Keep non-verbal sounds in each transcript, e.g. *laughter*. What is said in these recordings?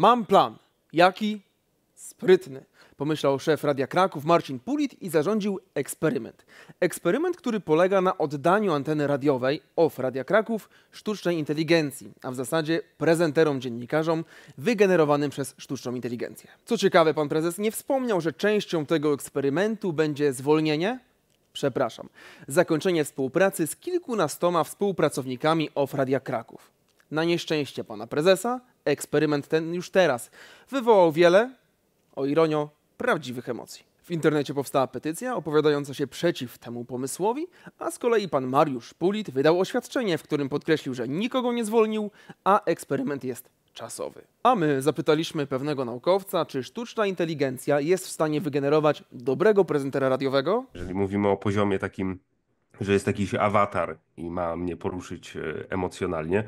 Mam plan. Jaki? Sprytny. Pomyślał szef Radia Kraków Marcin Pulit i zarządził eksperyment. Eksperyment, który polega na oddaniu anteny radiowej of Radia Kraków sztucznej inteligencji, a w zasadzie prezenterom dziennikarzom wygenerowanym przez sztuczną inteligencję. Co ciekawe, pan prezes nie wspomniał, że częścią tego eksperymentu będzie zwolnienie przepraszam, zakończenie współpracy z kilkunastoma współpracownikami of Radia Kraków. Na nieszczęście pana prezesa Eksperyment ten już teraz wywołał wiele, o ironio, prawdziwych emocji. W internecie powstała petycja opowiadająca się przeciw temu pomysłowi, a z kolei pan Mariusz Pulit wydał oświadczenie, w którym podkreślił, że nikogo nie zwolnił, a eksperyment jest czasowy. A my zapytaliśmy pewnego naukowca, czy sztuczna inteligencja jest w stanie wygenerować dobrego prezentera radiowego? Jeżeli mówimy o poziomie takim, że jest jakiś awatar i ma mnie poruszyć e, emocjonalnie,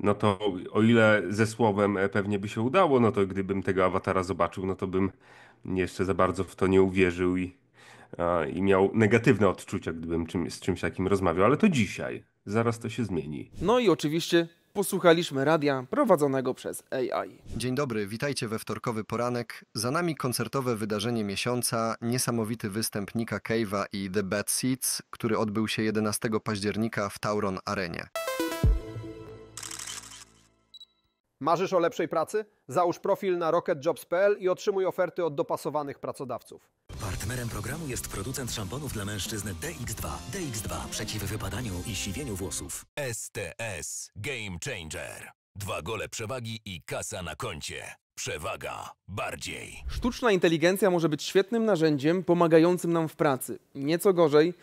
no to o ile ze słowem e, pewnie by się udało, no to gdybym tego awatara zobaczył, no to bym jeszcze za bardzo w to nie uwierzył i, i miał negatywne odczucia, gdybym czym, z czymś takim rozmawiał, ale to dzisiaj. Zaraz to się zmieni. No i oczywiście posłuchaliśmy radia prowadzonego przez AI. Dzień dobry, witajcie we wtorkowy poranek. Za nami koncertowe wydarzenie miesiąca, niesamowity występ Nika Cave'a i The Bad Seeds, który odbył się 11 października w Tauron Arenie. Marzysz o lepszej pracy? Załóż profil na rocketjobs.pl i otrzymuj oferty od dopasowanych pracodawców. Partnerem programu jest producent szamponów dla mężczyzn DX2. DX2 przeciw wypadaniu i siwieniu włosów. STS Game Changer. Dwa gole przewagi i kasa na koncie. Przewaga bardziej. Sztuczna inteligencja może być świetnym narzędziem pomagającym nam w pracy. Nieco gorzej,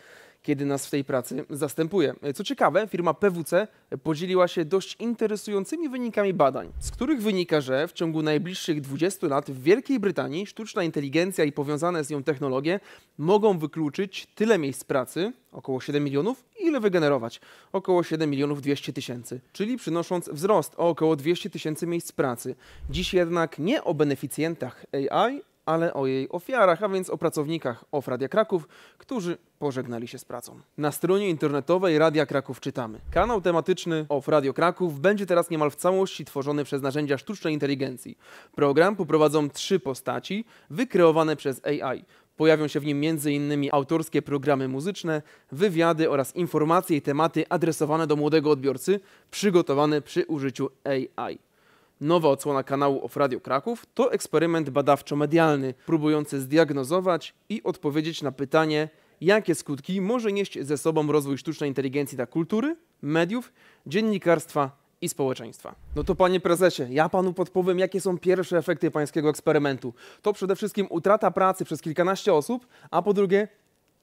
kiedy nas w tej pracy zastępuje. Co ciekawe, firma PWC podzieliła się dość interesującymi wynikami badań, z których wynika, że w ciągu najbliższych 20 lat w Wielkiej Brytanii sztuczna inteligencja i powiązane z nią technologie mogą wykluczyć tyle miejsc pracy, około 7 milionów, ile wygenerować? Około 7 milionów 200 tysięcy, czyli przynosząc wzrost o około 200 tysięcy miejsc pracy. Dziś jednak nie o beneficjentach AI, ale o jej ofiarach, a więc o pracownikach OF Radia Kraków, którzy pożegnali się z pracą. Na stronie internetowej Radia Kraków czytamy. Kanał tematyczny OF Radio Kraków będzie teraz niemal w całości tworzony przez narzędzia sztucznej inteligencji. Program poprowadzą trzy postaci wykreowane przez AI. Pojawią się w nim m.in. autorskie programy muzyczne, wywiady oraz informacje i tematy adresowane do młodego odbiorcy, przygotowane przy użyciu AI nowa odsłona kanału of Radio Kraków to eksperyment badawczo-medialny, próbujący zdiagnozować i odpowiedzieć na pytanie, jakie skutki może nieść ze sobą rozwój sztucznej inteligencji dla kultury, mediów, dziennikarstwa i społeczeństwa. No to panie prezesie, ja panu podpowiem, jakie są pierwsze efekty pańskiego eksperymentu. To przede wszystkim utrata pracy przez kilkanaście osób, a po drugie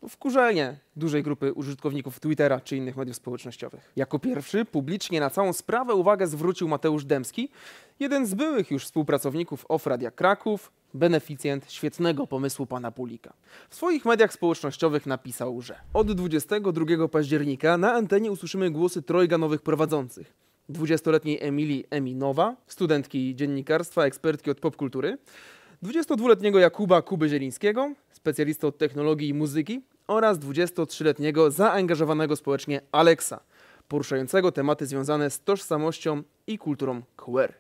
no, wkurzenie dużej grupy użytkowników Twittera czy innych mediów społecznościowych. Jako pierwszy publicznie na całą sprawę uwagę zwrócił Mateusz Demski, jeden z byłych już współpracowników Ofradia Kraków, beneficjent świetnego pomysłu pana Pulika. W swoich mediach społecznościowych napisał, że od 22 października na antenie usłyszymy głosy trojga nowych prowadzących. 20-letniej Emilii Eminowa, studentki dziennikarstwa, ekspertki od popkultury, 22-letniego Jakuba Kuby Zielińskiego specjalistę od technologii i muzyki, oraz 23-letniego zaangażowanego społecznie Alexa, poruszającego tematy związane z tożsamością i kulturą queer.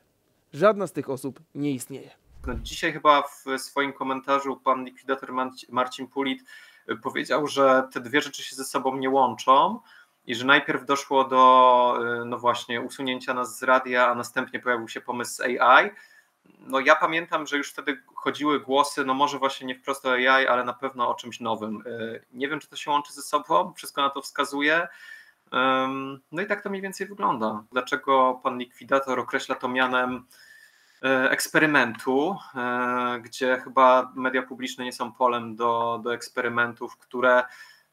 Żadna z tych osób nie istnieje. No, dzisiaj chyba w swoim komentarzu pan likwidator Marcin Pulit y, powiedział, że te dwie rzeczy się ze sobą nie łączą i że najpierw doszło do y, no właśnie usunięcia nas z radia, a następnie pojawił się pomysł AI no ja pamiętam, że już wtedy chodziły głosy, no może właśnie nie wprost o AI, ale na pewno o czymś nowym. E, nie wiem, czy to się łączy ze sobą, wszystko na to wskazuje. No i tak to mniej więcej wygląda. Dlaczego pan likwidator określa to mianem e, eksperymentu, e, gdzie chyba media publiczne nie są polem do, do eksperymentów, które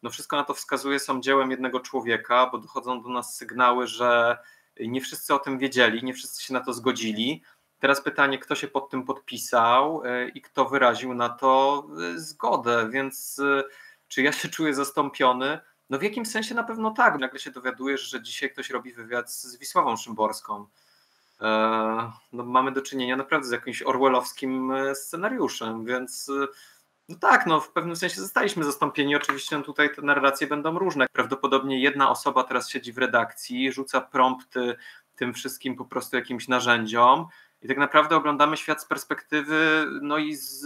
no wszystko na to wskazuje, są dziełem jednego człowieka, bo dochodzą do nas sygnały, że nie wszyscy o tym wiedzieli, nie wszyscy się na to zgodzili. Teraz pytanie, kto się pod tym podpisał e, i kto wyraził na to e, zgodę, więc e, czy ja się czuję zastąpiony? No w jakim sensie na pewno tak. Nagle się dowiadujesz, że dzisiaj ktoś robi wywiad z Wisławą Szymborską. No, mamy do czynienia naprawdę z jakimś orwellowskim scenariuszem, więc no tak, no w pewnym sensie zostaliśmy zastąpieni. Oczywiście no tutaj te narracje będą różne. Prawdopodobnie jedna osoba teraz siedzi w redakcji, rzuca prompty tym wszystkim po prostu jakimś narzędziom, i tak naprawdę oglądamy świat z perspektywy, no i z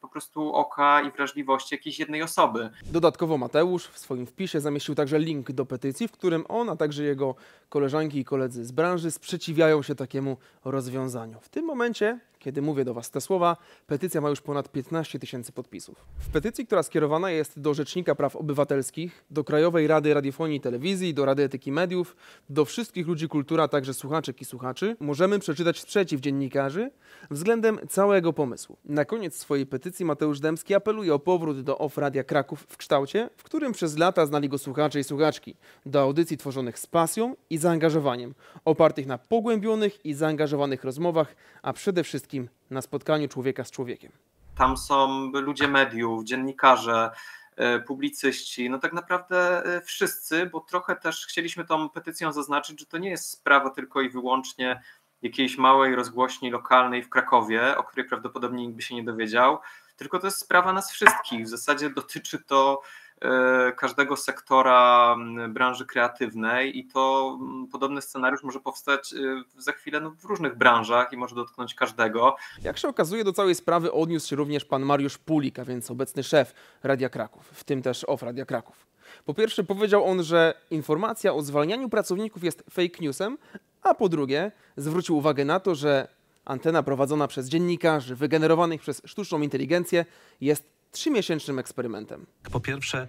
po prostu oka i wrażliwości jakiejś jednej osoby. Dodatkowo Mateusz w swoim wpisie zamieścił także link do petycji, w którym on, a także jego koleżanki i koledzy z branży sprzeciwiają się takiemu rozwiązaniu. W tym momencie kiedy mówię do Was te słowa, petycja ma już ponad 15 tysięcy podpisów. W petycji, która skierowana jest do Rzecznika Praw Obywatelskich, do Krajowej Rady Radiofonii i Telewizji, do Rady Etyki Mediów, do wszystkich ludzi kultura, także słuchaczek i słuchaczy, możemy przeczytać sprzeciw dziennikarzy względem całego pomysłu. Na koniec swojej petycji Mateusz Dębski apeluje o powrót do Of Radia Kraków w kształcie, w którym przez lata znali go słuchacze i słuchaczki, do audycji tworzonych z pasją i zaangażowaniem, opartych na pogłębionych i zaangażowanych rozmowach, a przede wszystkim wszystkim na spotkaniu człowieka z człowiekiem. Tam są ludzie mediów, dziennikarze, y, publicyści, no tak naprawdę y, wszyscy, bo trochę też chcieliśmy tą petycją zaznaczyć, że to nie jest sprawa tylko i wyłącznie jakiejś małej rozgłośni lokalnej w Krakowie, o której prawdopodobnie nikt by się nie dowiedział, tylko to jest sprawa nas wszystkich. W zasadzie dotyczy to E, każdego sektora branży kreatywnej i to podobny scenariusz może powstać e, za chwilę no, w różnych branżach i może dotknąć każdego. Jak się okazuje, do całej sprawy odniósł się również pan Mariusz Pulik, a więc obecny szef Radia Kraków, w tym też Of Radia Kraków. Po pierwsze powiedział on, że informacja o zwalnianiu pracowników jest fake newsem, a po drugie zwrócił uwagę na to, że antena prowadzona przez dziennikarzy wygenerowanych przez sztuczną inteligencję jest trzymiesięcznym eksperymentem. Po pierwsze,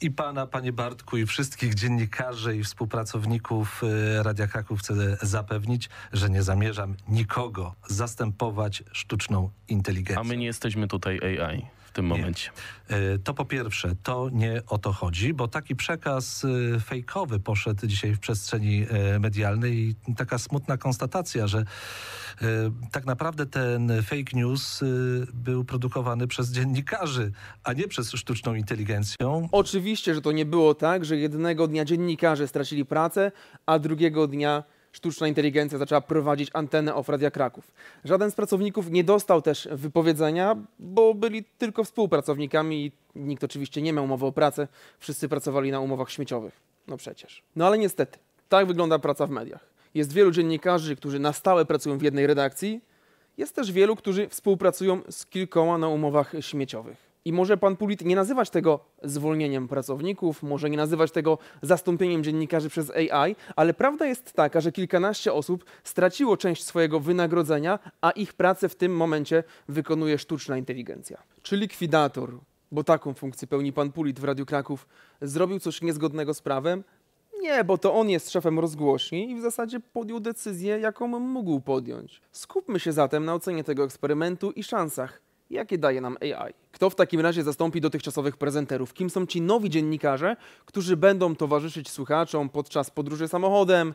i pana, panie Bartku, i wszystkich dziennikarzy i współpracowników y, Radia Kraków chcę zapewnić, że nie zamierzam nikogo zastępować sztuczną inteligencją. A my nie jesteśmy tutaj AI tym momencie. Nie. To po pierwsze, to nie o to chodzi, bo taki przekaz e, fejkowy poszedł dzisiaj w przestrzeni e, medialnej i taka smutna konstatacja, że e, tak naprawdę ten fake news był produkowany przez dziennikarzy, a nie przez sztuczną inteligencję. Oczywiście, że to nie było tak, że jednego dnia dziennikarze stracili pracę, a drugiego dnia sztuczna inteligencja zaczęła prowadzić antenę ofradia Radia Kraków. Żaden z pracowników nie dostał też wypowiedzenia, bo byli tylko współpracownikami i nikt oczywiście nie miał umowy o pracę. Wszyscy pracowali na umowach śmieciowych. No przecież. No ale niestety, tak wygląda praca w mediach. Jest wielu dziennikarzy, którzy na stałe pracują w jednej redakcji. Jest też wielu, którzy współpracują z kilkoma na umowach śmieciowych. I może pan Pulit nie nazywać tego zwolnieniem pracowników, może nie nazywać tego zastąpieniem dziennikarzy przez AI, ale prawda jest taka, że kilkanaście osób straciło część swojego wynagrodzenia, a ich pracę w tym momencie wykonuje sztuczna inteligencja. Czy likwidator, bo taką funkcję pełni pan Pulit w Radiu Kraków, zrobił coś niezgodnego z prawem? Nie, bo to on jest szefem rozgłośni i w zasadzie podjął decyzję, jaką mógł podjąć. Skupmy się zatem na ocenie tego eksperymentu i szansach Jakie daje nam AI? Kto w takim razie zastąpi dotychczasowych prezenterów? Kim są ci nowi dziennikarze, którzy będą towarzyszyć słuchaczom podczas podróży samochodem,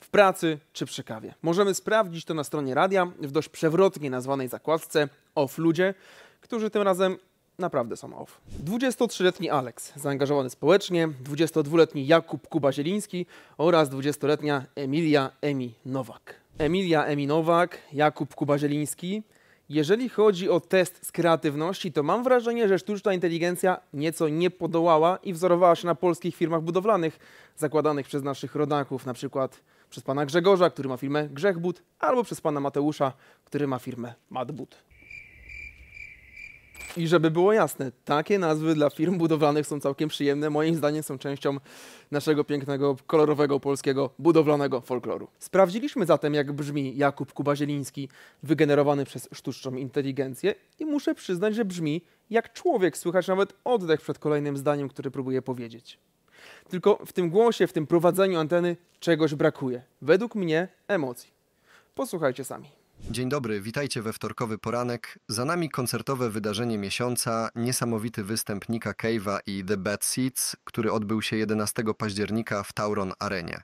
w pracy czy przy kawie? Możemy sprawdzić to na stronie radia w dość przewrotnie nazwanej zakładce Off Ludzie, którzy tym razem naprawdę są off. 23-letni Alex, zaangażowany społecznie, 22-letni Jakub Kuba-Zieliński oraz 20-letnia Emilia Emi Nowak. Emilia Emi Nowak, Jakub Kuba-Zieliński jeżeli chodzi o test z kreatywności, to mam wrażenie, że sztuczna inteligencja nieco nie podołała i wzorowała się na polskich firmach budowlanych zakładanych przez naszych rodaków, na przykład przez pana Grzegorza, który ma firmę Grzechbud, albo przez pana Mateusza, który ma firmę Madbud. I żeby było jasne, takie nazwy dla firm budowlanych są całkiem przyjemne. Moim zdaniem są częścią naszego pięknego, kolorowego, polskiego, budowlanego folkloru. Sprawdziliśmy zatem, jak brzmi Jakub Kubazieliński, wygenerowany przez sztuczną inteligencję i muszę przyznać, że brzmi jak człowiek. Słychać nawet oddech przed kolejnym zdaniem, które próbuje powiedzieć. Tylko w tym głosie, w tym prowadzeniu anteny czegoś brakuje. Według mnie emocji. Posłuchajcie sami. Dzień dobry, witajcie we wtorkowy poranek. Za nami koncertowe wydarzenie miesiąca, niesamowity występ Nika Cave'a i The Bad Seeds, który odbył się 11 października w Tauron Arenie.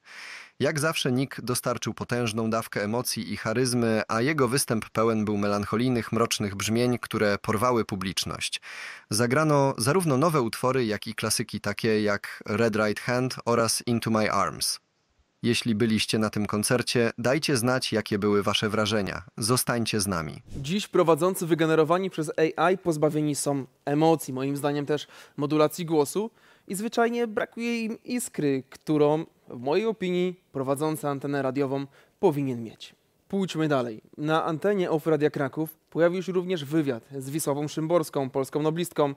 Jak zawsze Nick dostarczył potężną dawkę emocji i charyzmy, a jego występ pełen był melancholijnych, mrocznych brzmień, które porwały publiczność. Zagrano zarówno nowe utwory, jak i klasyki takie jak Red Right Hand oraz Into My Arms. Jeśli byliście na tym koncercie, dajcie znać, jakie były Wasze wrażenia. Zostańcie z nami. Dziś prowadzący wygenerowani przez AI pozbawieni są emocji, moim zdaniem też modulacji głosu i zwyczajnie brakuje im iskry, którą, w mojej opinii, prowadzący antenę radiową powinien mieć. Pójdźmy dalej. Na antenie OFF Radia Kraków pojawił się również wywiad z Wisławą Szymborską, polską noblistką,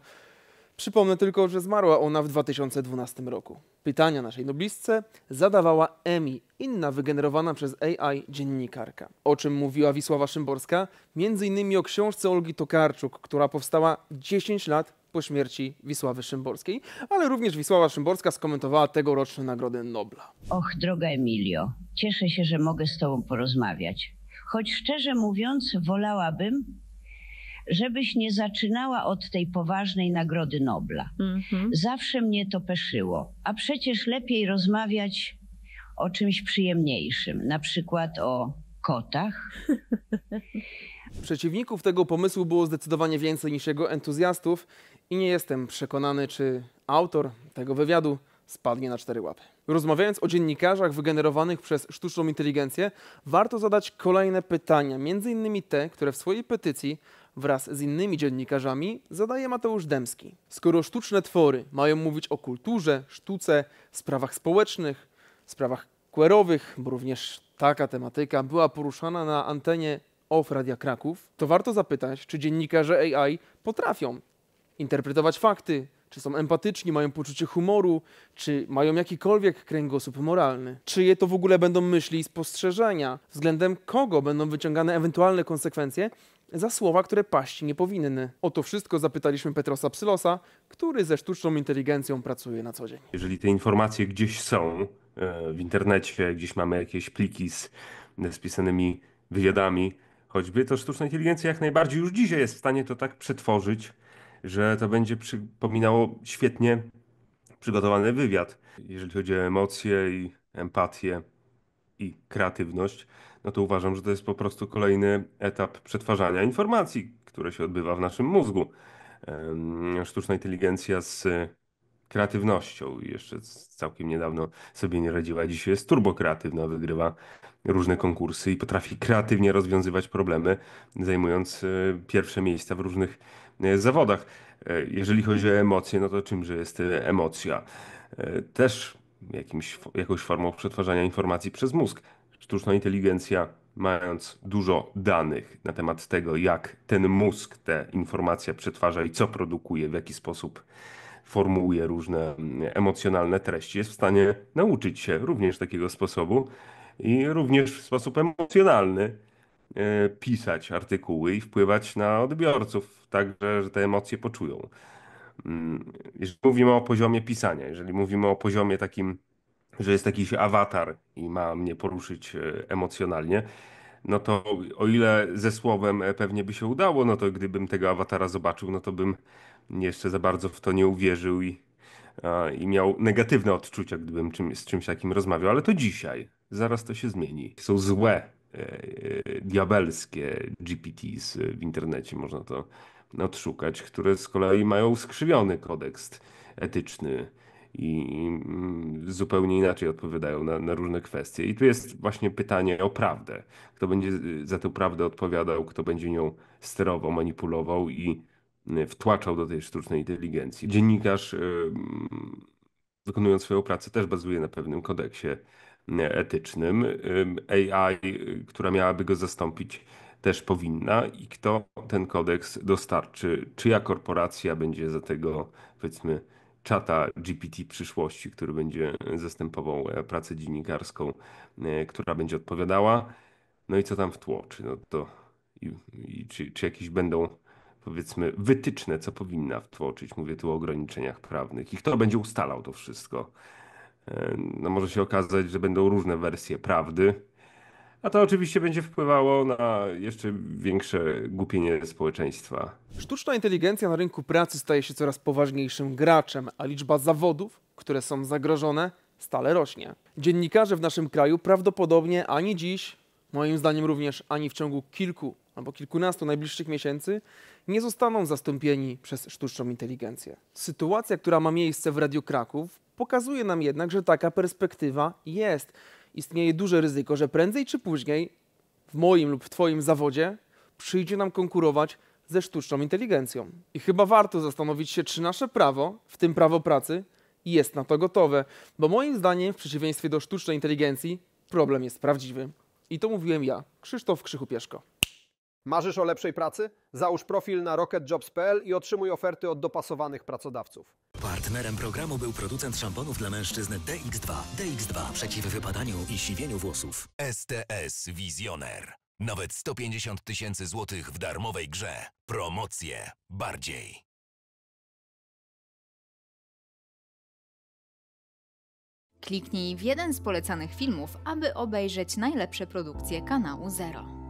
Przypomnę tylko, że zmarła ona w 2012 roku. Pytania naszej noblistce zadawała Emi, inna wygenerowana przez AI dziennikarka. O czym mówiła Wisława Szymborska? Między innymi o książce Olgi Tokarczuk, która powstała 10 lat po śmierci Wisławy Szymborskiej, ale również Wisława Szymborska skomentowała tegoroczne nagrody Nobla. Och, droga Emilio, cieszę się, że mogę z Tobą porozmawiać. Choć szczerze mówiąc, wolałabym, żebyś nie zaczynała od tej poważnej Nagrody Nobla. Mm-hmm. Zawsze mnie to peszyło. A przecież lepiej rozmawiać o czymś przyjemniejszym, na przykład o kotach. *laughs* Przeciwników tego pomysłu było zdecydowanie więcej niż jego entuzjastów i nie jestem przekonany, czy autor tego wywiadu spadnie na cztery łapy. Rozmawiając o dziennikarzach wygenerowanych przez sztuczną inteligencję, warto zadać kolejne pytania, między innymi te, które w swojej petycji wraz z innymi dziennikarzami zadaje Mateusz Demski. Skoro sztuczne twory mają mówić o kulturze, sztuce, sprawach społecznych, sprawach queerowych, bo również taka tematyka była poruszana na antenie OFF Radia Kraków, to warto zapytać, czy dziennikarze AI potrafią interpretować fakty, czy są empatyczni, mają poczucie humoru, czy mają jakikolwiek kręgosłup moralny. Czyje to w ogóle będą myśli i spostrzeżenia, względem kogo będą wyciągane ewentualne konsekwencje za słowa, które paść nie powinny. O to wszystko zapytaliśmy Petrosa Psylosa, który ze sztuczną inteligencją pracuje na co dzień. Jeżeli te informacje gdzieś są e, w internecie, gdzieś mamy jakieś pliki z spisanymi e, wywiadami, choćby, to sztuczna inteligencja jak najbardziej już dzisiaj jest w stanie to tak przetworzyć, że to będzie przypominało świetnie przygotowany wywiad. Jeżeli chodzi o emocje i empatię i kreatywność, no to uważam, że to jest po prostu kolejny etap przetwarzania informacji, które się odbywa w naszym mózgu. Sztuczna inteligencja z kreatywnością jeszcze całkiem niedawno sobie nie radziła. Dzisiaj jest turbokreatywna, wygrywa różne konkursy i potrafi kreatywnie rozwiązywać problemy, zajmując e, pierwsze miejsca w różnych e, zawodach. E, jeżeli chodzi o emocje, no to czymże jest emocja? Też jakimś, jakąś formą przetwarzania informacji przez mózg sztuczna inteligencja, mając dużo danych na temat tego, jak ten mózg te informacje przetwarza i co produkuje, w jaki sposób formułuje różne mm, emocjonalne treści, jest w stanie nauczyć się również takiego sposobu i również w sposób emocjonalny e, pisać artykuły i wpływać na odbiorców, także że te emocje poczują. Mm, jeżeli mówimy o poziomie pisania, jeżeli mówimy o poziomie takim że jest jakiś awatar i ma mnie poruszyć e, emocjonalnie, no to o ile ze słowem e, pewnie by się udało, no to gdybym tego awatara zobaczył, no to bym jeszcze za bardzo w to nie uwierzył i, i miał negatywne odczucia, gdybym czym, z czymś takim rozmawiał, ale to dzisiaj, zaraz to się zmieni. Są złe, e, e diabelskie GPTs w internecie, można to odszukać, które z kolei mają skrzywiony kodeks etyczny i mm, zupełnie inaczej odpowiadają na, na, różne kwestie. I tu jest właśnie pytanie o prawdę. Kto będzie y, za tę prawdę odpowiadał, kto będzie nią sterował, manipulował i y, wtłaczał do tej sztucznej inteligencji. Dziennikarz, wykonując mm, swoją pracę, też bazuje na pewnym kodeksie y, etycznym. AI, która miałaby go zastąpić, też powinna i kto ten kodeks dostarczy, czyja korporacja będzie za tego, powiedzmy, czata GPT przyszłości, który będzie zastępował e, pracę dziennikarską, e, która będzie odpowiadała. No i co tam w tło? Czy, no to, i, i, czy, czy jakieś będą powiedzmy wytyczne, co powinna wtłoczyć? Mówię tu o ograniczeniach prawnych. I kto będzie ustalał to wszystko? E, no może się okazać, że będą różne wersje prawdy a to oczywiście będzie wpływało na jeszcze większe głupienie społeczeństwa. Sztuczna inteligencja na rynku pracy staje się coraz poważniejszym graczem, a liczba zawodów, które są zagrożone, stale rośnie. Dziennikarze w naszym kraju prawdopodobnie ani dziś, moim zdaniem również ani w ciągu kilku albo kilkunastu najbliższych miesięcy, nie zostaną zastąpieni przez sztuczną inteligencję. Sytuacja, która ma miejsce w Radiu Kraków, pokazuje nam jednak, że taka perspektywa jest istnieje duże ryzyko, że prędzej czy później w moim lub w Twoim zawodzie przyjdzie nam konkurować ze sztuczną inteligencją. I chyba warto zastanowić się, czy nasze prawo, w tym prawo pracy, jest na to gotowe, bo moim zdaniem, w przeciwieństwie do sztucznej inteligencji, problem jest prawdziwy. I to mówiłem ja, Krzysztof Krzychupieszko. Marzysz o lepszej pracy? Załóż profil na rocketjobs.pl i otrzymuj oferty od dopasowanych pracodawców. Partnerem programu był producent szamponów dla mężczyzn DX2. DX2 przeciw wypadaniu i siwieniu włosów. STS Wizjoner. Nawet 150 tysięcy złotych w darmowej grze. Promocje bardziej. Kliknij w jeden z polecanych filmów, aby obejrzeć najlepsze produkcje kanału Zero.